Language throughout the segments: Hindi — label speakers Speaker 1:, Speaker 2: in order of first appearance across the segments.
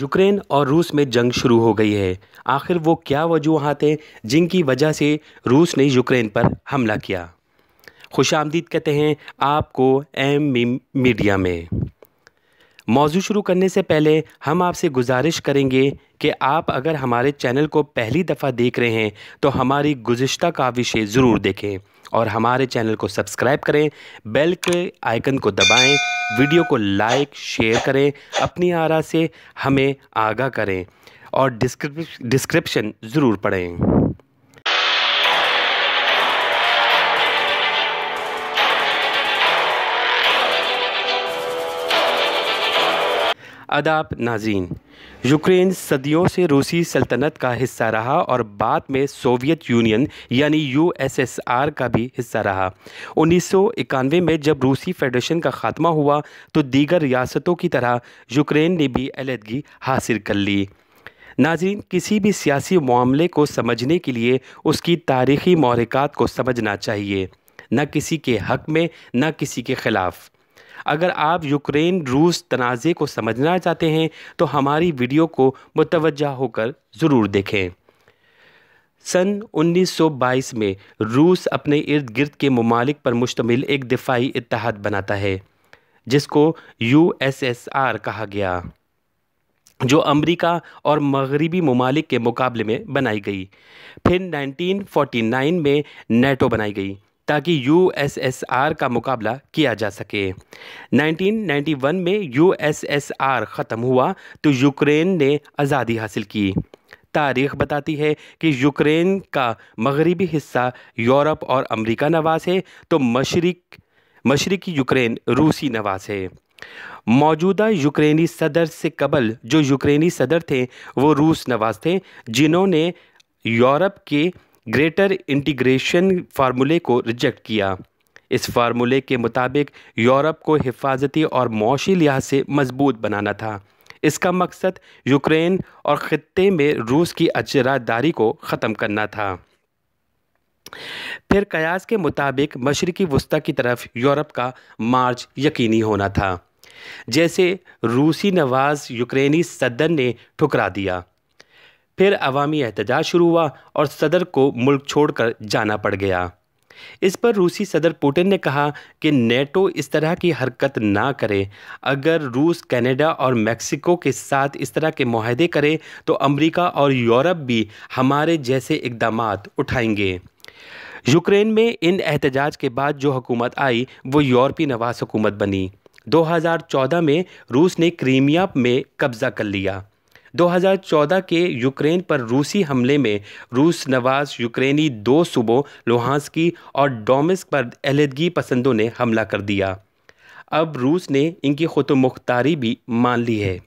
Speaker 1: यूक्रेन और रूस में जंग शुरू हो गई है आखिर वो क्या वजूहत हैं जिनकी वजह से रूस ने यूक्रेन पर हमला किया खुश आमदीद कहते हैं आपको एम मीडिया में मौजू शुरू करने से पहले हम आपसे गुजारिश करेंगे कि आप अगर हमारे चैनल को पहली दफ़ा देख रहे हैं तो हमारी का काविशें ज़रूर देखें और हमारे चैनल को सब्सक्राइब करें बेल के आइकन को दबाएं वीडियो को लाइक शेयर करें अपनी आरा से हमें आगा करें और डिस्क्रिप्शन ज़रूर पढ़ें अदाब नाजीन यूक्रेन सदियों से रूसी सल्तनत का हिस्सा रहा और बाद में सोवियत यूनियन यानी यूएसएसआर का भी हिस्सा रहा उन्नीस में जब रूसी फेडरेशन का खात्मा हुआ तो दीगर रियासतों की तरह यूक्रेन ने भी अलहदगी हासिल कर ली नाजरीन किसी भी सियासी मामले को समझने के लिए उसकी तारीखी महरिकात को समझना चाहिए न किसी के हक में न किसी के ख़िलाफ़ अगर आप यूक्रेन रूस तनाज़े को समझना चाहते हैं तो हमारी वीडियो को मुतवजा होकर ज़रूर देखें सन 1922 में रूस अपने इर्द गिर्द के ममालिक पर मुश्तमिल एक दिफाई इतिहाद बनाता है जिसको यूएसएसआर कहा गया जो अमेरिका और मगरबी ममालिक के मुकाबले में बनाई गई फिर 1949 में नेटो बनाई गई ताकि यूएसएसआर का मुकाबला किया जा सके 1991 में यूएसएसआर ख़त्म हुआ तो यूक्रेन ने आज़ादी हासिल की तारीख बताती है कि यूक्रेन का मगरबी हिस्सा यूरोप और अमेरिका नवाज है तो मशरक मशरकी यूक्रेन रूसी नवाज है मौजूदा यूक्रेनी सदर से कबल जो यूक्रेनी सदर थे वो रूस नवाज थे जिन्होंने यूरोप के ग्रेटर इंटीग्रेशन फार्मूले को रिजेक्ट किया इस फार्मूले के मुताबिक यूरोप को हिफाजती और मौशी लिहाज से मजबूत बनाना था इसका मकसद यूक्रेन और ख़त्े में रूस की अचरादारी को ख़त्म करना था फिर कयास के मुताबिक मशरक़ी वस्ती की तरफ यूरोप का मार्च यकीनी होना था जैसे रूसी नवाज यूक्रेनी सदन ने ठुकरा दिया फिर अवामी एहतजाज शुरू हुआ और सदर को मुल्क छोड़कर जाना पड़ गया इस पर रूसी सदर पुटिन ने कहा कि नेटो इस तरह की हरकत ना करे अगर रूस कनाडा और मेक्सिको के साथ इस तरह के माहदे करे तो अमेरिका और यूरोप भी हमारे जैसे इकदाम उठाएंगे यूक्रेन में इन एहतजाज के बाद जो हुकूमत आई वो यूरोपी नवाज हुकूमत बनी 2014 में रूस ने क्रीमिया में कब्ज़ा कर लिया 2014 के यूक्रेन पर रूसी हमले में रूस नवाज यूक्रेनी दो सूबों लोहांसकी और डोमिस्क पर अलहदगी पसंदों ने हमला कर दिया अब रूस ने इनकी खुद मुख्तारी भी मान ली है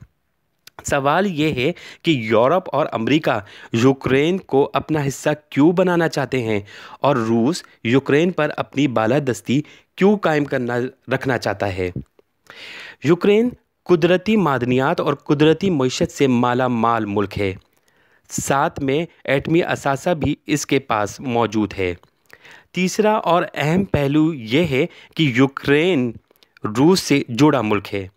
Speaker 1: सवाल ये है कि यूरोप और अमेरिका यूक्रेन को अपना हिस्सा क्यों बनाना चाहते हैं और रूस यूक्रेन पर अपनी बालादस्ती क्यों कायम करना रखना चाहता है यूक्रेन कुदरती मादनियात और कुदरती मीशत से माला माल मुल्क है साथ में एटमी असासा भी इसके पास मौजूद है तीसरा और अहम पहलू यह है कि यूक्रेन रूस से जुड़ा मुल्क है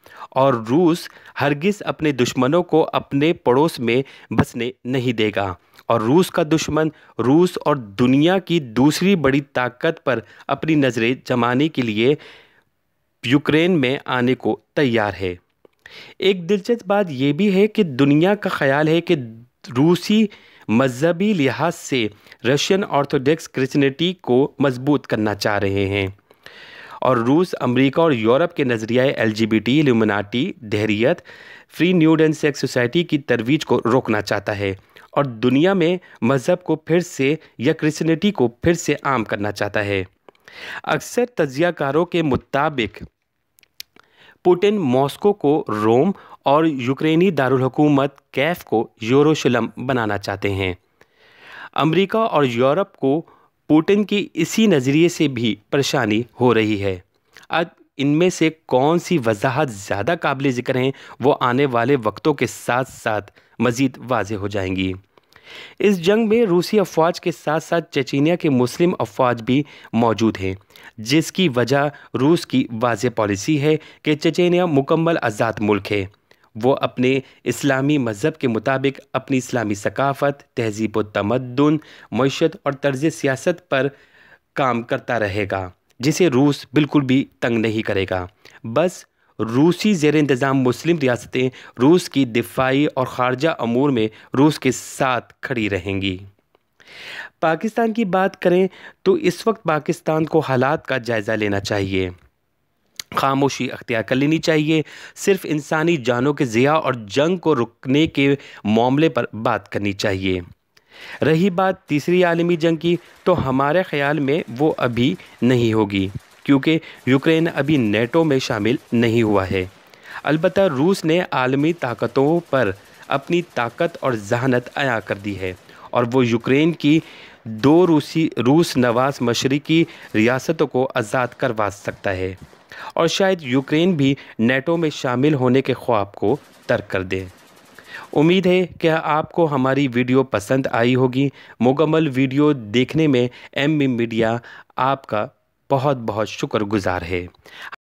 Speaker 1: और रूस हरगिज़ अपने दुश्मनों को अपने पड़ोस में बसने नहीं देगा और रूस का दुश्मन रूस और दुनिया की दूसरी बड़ी ताकत पर अपनी नज़रें जमाने के लिए यूक्रेन में आने को तैयार है एक दिलचस्प बात यह भी है कि दुनिया का ख्याल है कि रूसी मजहबी लिहाज से रशियन ऑर्थोडॉक्स क्रिश्चनिटी को मजबूत करना चाह रहे हैं और रूस अमेरिका और यूरोप के नज़रियाए L G B T Illuminati दहरियत free nude and sex society की तरवीज को रोकना चाहता है और दुनिया में मज़हब को फिर से या क्रिश्चनिटी को फिर से आम करना चाहता है अक्सर तजियाकारों के मुताबिक पुटिन मॉस्को को रोम और यूक्रेनी दारुलहकूमत कैफ को यूरोशलम बनाना चाहते हैं अमेरिका और यूरोप को पुटिन की इसी नज़रिए से भी परेशानी हो रही है अब इनमें से कौन सी वजाहत ज़्यादा काबिल ज़िक्र हैं वो आने वाले वक्तों के साथ साथ मज़ीद वाज हो जाएंगी इस जंग में रूसी अफवाज के साथ साथ चचीनिया के मुस्लिम अफवाज भी मौजूद हैं जिसकी वजह रूस की वाज पॉलिसी है कि चचेनिया मुकम्मल आज़ाद मुल्क है वो अपने इस्लामी मज़हब के मुताबिक अपनी इस्लामी सकाफ़त तहजीब व तमदन मीशत और तर्ज सियासत पर काम करता रहेगा जिसे रूस बिल्कुल भी तंग नहीं करेगा बस रूसी जेर इंतज़ाम मुस्लिम रियासतें रूस की दिफाई और खारजा अमूर में रूस के साथ खड़ी रहेंगी पाकिस्तान की बात करें तो इस वक्त पाकिस्तान को हालात का जायज़ा लेना चाहिए खामोशी अख्तियार कर लेनी चाहिए सिर्फ इंसानी जानों के ज़िया और जंग को रुकने के मामले पर बात करनी चाहिए रही बात तीसरी आलमी जंग की तो हमारे ख्याल में वो अभी नहीं होगी क्योंकि यूक्रेन अभी नेटो में शामिल नहीं हुआ है अलबत् रूस ने आलमी ताकतों पर अपनी ताकत और जहानत अया कर दी है और वो यूक्रेन की दो रूसी रूस नवाज मशरकी रियासतों को आज़ाद करवा सकता है और शायद यूक्रेन भी नेटो में शामिल होने के ख्वाब को तर्क कर दे उम्मीद है कि आपको हमारी वीडियो पसंद आई होगी मुकम्मल वीडियो देखने में एम मीडिया आपका बहुत बहुत शुक्रगुजार है